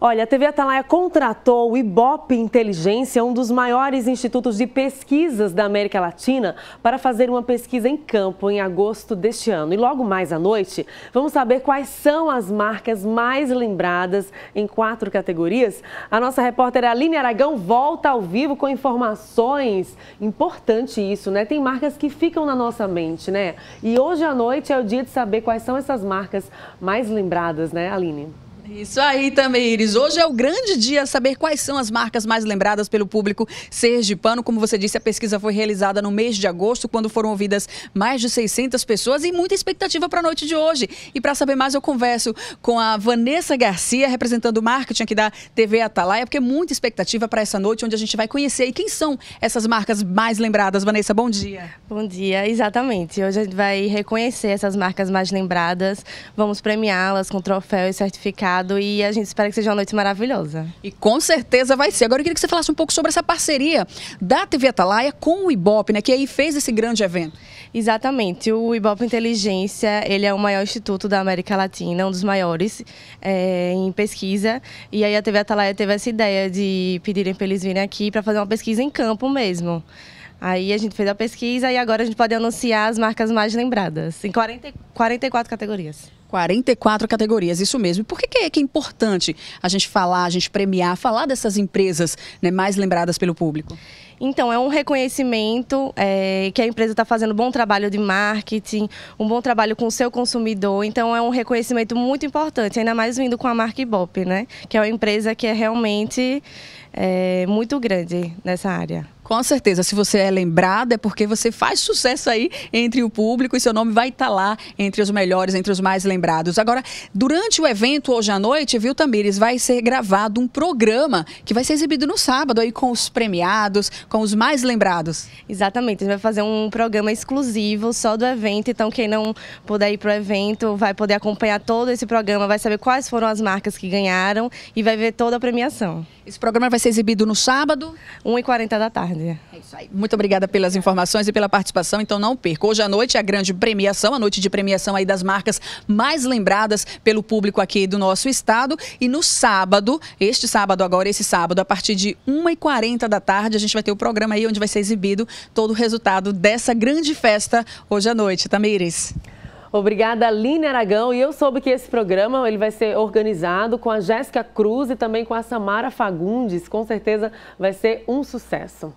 Olha, a TV Atalaia contratou o Ibope Inteligência, um dos maiores institutos de pesquisas da América Latina, para fazer uma pesquisa em campo em agosto deste ano. E logo mais à noite, vamos saber quais são as marcas mais lembradas em quatro categorias. A nossa repórter Aline Aragão volta ao vivo com informações. Importante isso, né? Tem marcas que ficam na nossa mente, né? E hoje à noite é o dia de saber quais são essas marcas mais lembradas, né, Aline? Isso aí, Iris. Hoje é o grande dia saber quais são as marcas mais lembradas pelo público sergipano. Como você disse, a pesquisa foi realizada no mês de agosto, quando foram ouvidas mais de 600 pessoas e muita expectativa para a noite de hoje. E para saber mais, eu converso com a Vanessa Garcia, representando o marketing aqui da TV Atalaia, porque é muita expectativa para essa noite, onde a gente vai conhecer e quem são essas marcas mais lembradas. Vanessa, bom dia. Bom dia, exatamente. Hoje a gente vai reconhecer essas marcas mais lembradas, vamos premiá-las com troféu e certificado obrigado e a gente espera que seja uma noite maravilhosa. E com certeza vai ser. Agora eu queria que você falasse um pouco sobre essa parceria da TV Atalaia com o Ibope, né, que aí fez esse grande evento. Exatamente. O Ibope Inteligência, ele é o maior instituto da América Latina, um dos maiores é, em pesquisa. E aí a TV Atalaia teve essa ideia de pedirem para eles virem aqui para fazer uma pesquisa em campo mesmo. Aí a gente fez a pesquisa e agora a gente pode anunciar as marcas mais lembradas, em 40, 44 categorias. 44 categorias, isso mesmo. E por que, que, é, que é importante a gente falar, a gente premiar, falar dessas empresas né, mais lembradas pelo público? Então, é um reconhecimento é, que a empresa está fazendo um bom trabalho de marketing, um bom trabalho com o seu consumidor. Então, é um reconhecimento muito importante, ainda mais vindo com a marca Ibope, né? Que é uma empresa que é realmente é, muito grande nessa área. Com certeza, se você é lembrado é porque você faz sucesso aí entre o público e seu nome vai estar tá lá entre os melhores, entre os mais lembrados lembrados. Agora, durante o evento hoje à noite, viu, Tamires, vai ser gravado um programa que vai ser exibido no sábado aí com os premiados, com os mais lembrados. Exatamente, a gente vai fazer um programa exclusivo só do evento, então quem não puder ir para o evento vai poder acompanhar todo esse programa, vai saber quais foram as marcas que ganharam e vai ver toda a premiação. Esse programa vai ser exibido no sábado? 1h40 da tarde. É isso aí. Muito obrigada pelas informações e pela participação, então não perca. Hoje à noite é a grande premiação, a noite de premiação aí das marcas mais mais lembradas pelo público aqui do nosso estado. E no sábado, este sábado agora, esse sábado, a partir de 1h40 da tarde, a gente vai ter o programa aí onde vai ser exibido todo o resultado dessa grande festa hoje à noite. Tamires. Obrigada, Aline Aragão. E eu soube que esse programa ele vai ser organizado com a Jéssica Cruz e também com a Samara Fagundes. Com certeza vai ser um sucesso.